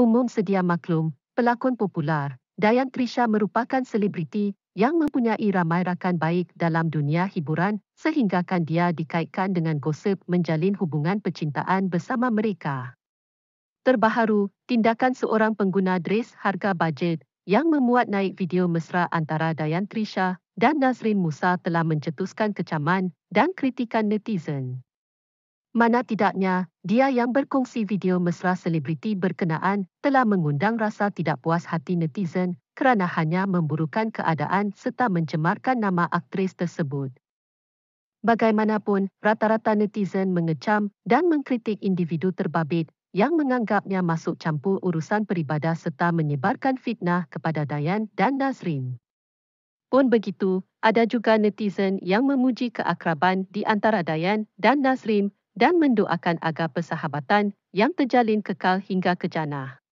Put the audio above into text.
umum sedia maklum, pelakon popular, Dayan Trisha merupakan selebriti yang mempunyai ramai rakan baik dalam dunia hiburan sehinggakan dia dikaitkan dengan gosip menjalin hubungan percintaan bersama mereka. Terbaharu, tindakan seorang pengguna dress harga bajet yang memuat naik video mesra antara Dayan Trisha dan Nazrin Musa telah mencetuskan kecaman dan kritikan netizen. Mana tidaknya, dia yang berkongsi video mesra selebriti berkenaan telah mengundang rasa tidak puas hati netizen kerana hanya memburukkan keadaan serta mencemarkan nama aktris tersebut. Bagaimanapun, rata-rata netizen mengecam dan mengkritik individu terbabit yang menganggapnya masuk campur urusan peribadah serta menyebarkan fitnah kepada Dayan dan Nazrin. Pun begitu, ada juga netizen yang memuji keakraban di antara Dayan dan Nazrin dan mendoakan agar persahabatan yang terjalin kekal hingga ke jannah.